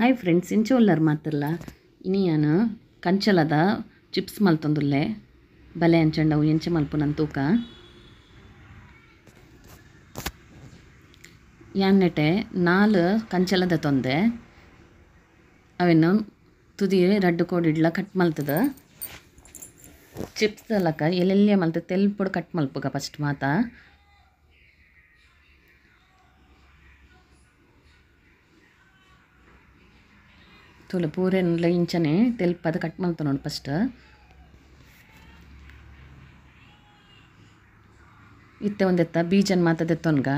hi friends ಇಂಚೋಲ್ಲರ್ ಮಾತಲ್ಲ ಇನಿಯಾನು ಕಂಚಲದ chips ಮಲ್ತೊಂದುಲ್ಲೆ ಬಲೆ ಅಂಚಂಡವು ಎಂಚೆ ಮಲ್ಪ ನನ್ನ ತೂಕ ಯಾನ್ನೆಟೆ ನಾಲ್ ಕಂಚಲದ ತಂದೆ ಅವೆನ್ನು ತುದಿ ರಡ್ಡು ಕೋಡಿಡ್ಲ ಕಟ್ ಮಲ್ತದ ಚಿಪ್ಸ್ ಅಲ್ಲಕ ಎಲ್ಲೆಲ್ಲೇ ಮಲ್ತದೆ ತೆಲ್ಪುಡು ಕಟ್ ಮಲ್ಪಗ ಫಸ್ಟ್ ಮಾತಾ ತೋಲ ಪೂರೇನ ಲೈಂಚನೆ ತೆಲ್ಪ ಅದು ಕಟ್ ಮಾಡ್ತಾ ನೋಡಿ ಫಸ್ಟ್ ಇತ್ತೆ ಒಂದೆತ್ತ ಬೀಜನ ಮಾತದೆತ್ತೊನ್ಗ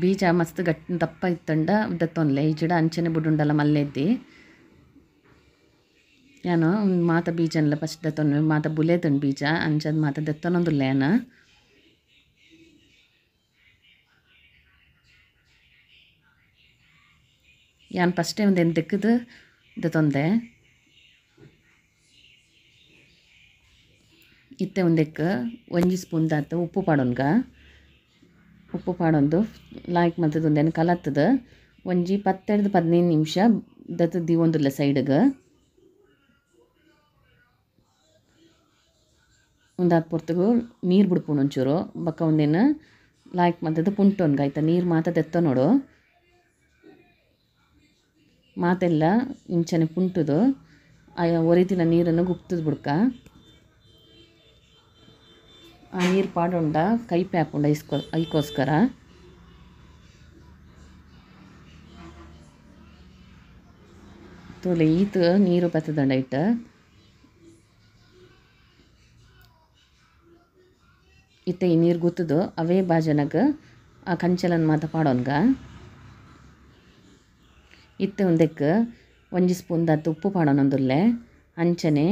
ಬೀಜ ಮಸ್ತ್ ಗಟ್ ದಪ್ಪ ಇತ್ತಂಡ ದತ್ತೊನ್ಲೆ ಈ ಜಿಡ ಅಂಚನೆ ಬುಡುಂಡಲ್ಲ ಮಲ್ಲೆದ್ದಿ ಯಾನು ಮಾತ ಬೀಜನ್ಲ ಫಸ್ಟ್ ದತ್ತೊನ್ ಮಾತ ಬುಲೆತನ್ ಬೀಜ ಅಂಚದ ಮಾತ ದತ್ತೊನೊಂದುಲ್ಲೇನ ಫಸ್ಟ್ ಟೈಮ್ ಒಂದೇನು ತೆಕ್ಕದು ಇದು ತೊಂದೆ ಇತ್ತೆ ಒಂದಕ್ಕೆ ಒಂಜಿ ಸ್ಪೂನ್ ದಾತ ಉಪ್ಪು ಪಾಡೊನ್ಗ ಉಪ್ಪು ಪಾಡೊಂದು ಲಾಯ್ಕ್ ಒಂದೇನು ಕಲತ್ತದ ಒಂಜಿ ಪತ್ತೆರಡು ಹದಿನೈದು ನಿಮಿಷ ದತ್ತ ದಿವೊಂದುಲ್ಲ ಸೈಡ್ಗೆ ಒಂದು ಹತ್ತು ಪೊರ್ತಗು ನೀರು ಬಿಡ್ಪೋಣ ಒಂಚೂರು ಬಕ್ಕ ಒಂದೇನು ಲಾಯ್ಕ್ ಮತ್ತದ ಪುಂಟೊನ್ಗ ನೀರು ಮಾತ ತೆತ್ತ ನೋಡು ಮಾತೆಲ್ಲ ಇಂಚನೆ ಪುಂಟುದು ಆಯಾ ಒರಿತಿನ ನೀರನ್ನು ಗುಪ್ತದ ಬುಡ್ಕ ಆ ನೀರು ಪಾಡೊಂಡ ಕೈ ಹಾಕೊಂಡ ಐಸ್ಕೊ ಐಕೋಸ್ಕರ ತೋಲೆ ಈತ ನೀರು ಬತ್ತದಂಡ ಇಟ್ಟ ಇತ್ತೆ ಈ ನೀರು ಗುತ್ತದು ಅವೇ ಬಾಜನಗ ಆ ಕಂಚಲನ್ ಮಾತ ಪಾಡೋನ್ಗ ಇತ್ತೆ ಒಂದಕ್ಕೆ ಒಂಜಿ ಸ್ಪೂನ್ ದಾತ್ ಉಪ್ಪು ಪಾಡೋನೊಂದುಲ್ಲೆ ಅಂಚನೆ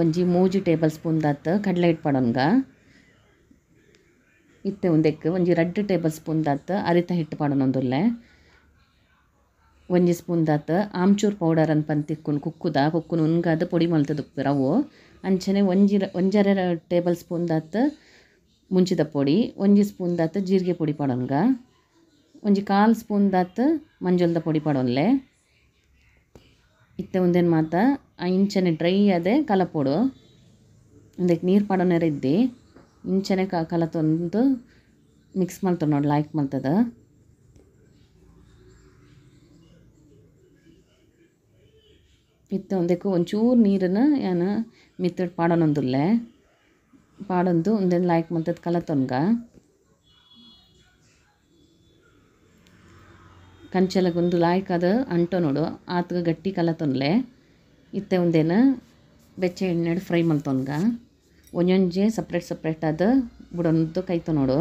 ಒಂಜಿ ಮೂಜಿ ಟೇಬಲ್ ಸ್ಪೂನ್ ದಾತ್ ಕಡಲೆ ಹಿಟ್ಟು ಪಾಡೋನ್ಗ ಇತ್ತೆ ಒಂದಕ್ಕೆ ಒಂಜಿ ರೆಡ್ ಟೇಬಲ್ ಸ್ಪೂನ್ ದಾತ್ ಅರಿತ ಹಿಟ್ಟು ಪಾಡೋನೊಂದುಲ್ಲೆ ಒಂಜಿ ಸ್ಪೂನ್ ದಾತ್ ಆಮ್ಚೂರ್ ಪೌಡರ್ ಅನ್ ಪಂದ್ ತಿಕ್ಕುನ್ ಕುಕ್ಕುದ ಕುಕ್ಕುನ್ ಪೊಡಿ ಮಲ್ತದಕ್ಕೆ ರವು ಅಂಚನೆ ಒಂಜಿ ಒಂಜರೆ ಟೇಬಲ್ ಸ್ಪೂನ್ ದಾತ್ ಮುಂಚಿದ ಪೊಡಿ ಒಂಜಿ ಸ್ಪೂನ್ ದಾತ್ ಜೀರಿಗೆ ಪೊಡಿ ಪಾಡೋನ್ಗ ಒಂಜಿ ಕಾಲು ಸ್ಪೂನ್ ದಾತ್ ಮಂಜೊಲ್ದ ಪೊಡಿ ಪಡೊಲ್ಲೆ ಇತ್ತೆ ಒಂದೇನು ಮಾತ ಆ ಇಂಚನೆ ಡ್ರೈ ಅದೇ ಕಲಪೊಡು ಒಂದಕ್ಕೆ ನೀರು ಪಡೋನೇರ ಇದ್ದಿ ಇಂಚನೆ ಕ ಕಲ ತಂದು ಮಿಕ್ಸ್ ಮಾಡ್ತಾರೆ ನೋಡಿ ಲೈಕ್ ಮಾಡ್ತದ ಇತ್ತ ಒಂದಕ್ಕೂ ಒಂಚೂರು ನೀರನ್ನು ಏನು ಮಿತ್ತಡ್ ಪಾಡೋನೊಂದುಲ್ಲೆ ಪಾಡೊಂದು ಒಂದೇನು ಲೈಕ್ ಮಾಡ್ತದ ಕಲ ತೊನ್ಗ ಕಂಚಲಗೊಂದು ಲಾಯ್ಕದ ಅಂಟೋ ನೋಡು ಆತ್ಗ ಗಟ್ಟಿ ಕಲ ತೊನ್ಲೆ ಇತ್ತೆ ಒಂದೇನ ಬೆಚ್ಚ ಎಣ್ಣೆಡು ಫ್ರೈ ಮಲ್ತೊನ್ಗ ಒಂಜೊಂಜೆ ಸಪ್ರೇಟ್ ಸಪ್ರೇಟ್ ಆದ ಬುಡೊಂದು ಕೈತ ನೋಡು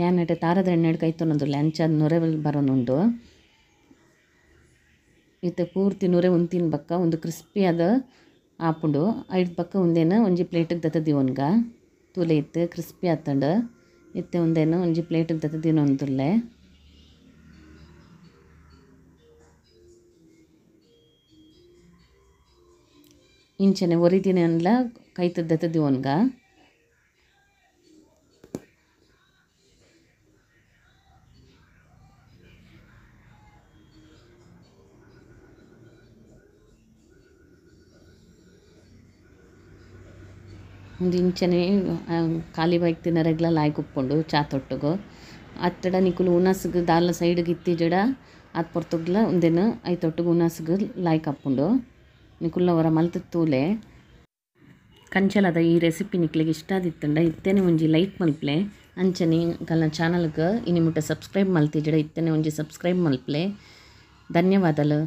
ಯಾನಟ ತಾರದ ಎಣ್ಣೆಡು ಕೈತೊನ್ನೊಂದು ಲಂಚ ನೊರೆ ಬರೋನುಂಡು ಇತ್ತೆ ಪೂರ್ತಿ ನೂರೇ ತಿನ್ ಬಕ್ಕ ಒಂದು ಕ್ರಿಸ್ಪಿ ಆದ ಆಪುಂಡು ಐಟ್ ಪಕ್ಕ ಒಂದೇನು ಒಂಜಿ ಪ್ಲೇಟಿಗೆ ದತ್ತ ದಿವನ್ಗ ತೂಲೆ ಇತ್ತೆ ಕ್ರಿಸ್ಪಿ ಆತಂಡ ಇತ್ತೆ ಒಂದೇನು ಒಂಜಿ ಪ್ಲೇಟಿಗೆ ದತ್ತ ದಿನೊಂದುಲ್ಲೆ ಇಂಚನೆ ಒರಿದಿನ ಅನ್ಲ ಕೈತದ್ದತ್ತ ಒನ್ಗ ಇಂಚನೆ ಖಾಲಿ ಬೈಕ್ ತಿನ ರೆಗ್ಲ ಲಾಯ್ಕ್ ಉಪ್ಪುಂಡು ಚಾ ತೊಟ್ಟುಗು ಅತ್ತಡ ನಿಕುಲು ಉಣಸ್ಗ್ ದಾಲ ಸೈಡ್ಗೆ ಜಡ ಅತ್ ಪೊರ್ತುಗ್ಲ ಒಂದೇನು ಐ ತೊಟ್ಟುಗು ಉಣಸ್ಗ್ ಲಾಯ್ಕ್ ಅಪ್ಪುಂಡು ನಿಕುಲ್ನ ಅವರ ಮಲ್ತು ತೂಲೆ ಕಂಚಲದ ಈ ರೆಸಿಪಿ ನಿಕ್ಲಿಗೆ ಇಷ್ಟ ಆದಿತ್ತಂಡ ಇತ್ತೇನೆ ಒಂಜಿ ಲೈಕ್ ಮಲ್ಪ್ಲೆ ಅಂಚನೆ ಕಲ್ನ ಚಾನಲ್ಗೆ ಇನಿ ಮುಟ್ಟ ಸಬ್ಸ್ಕ್ರೈಬ್ ಜಡ ಇತ್ತೇನೆ ಒಂಜಿ ಸಬ್ಸ್ಕ್ರೈಬ್ ಮಲ್ಪ್ಲೆ ಧನ್ಯವಾದಲು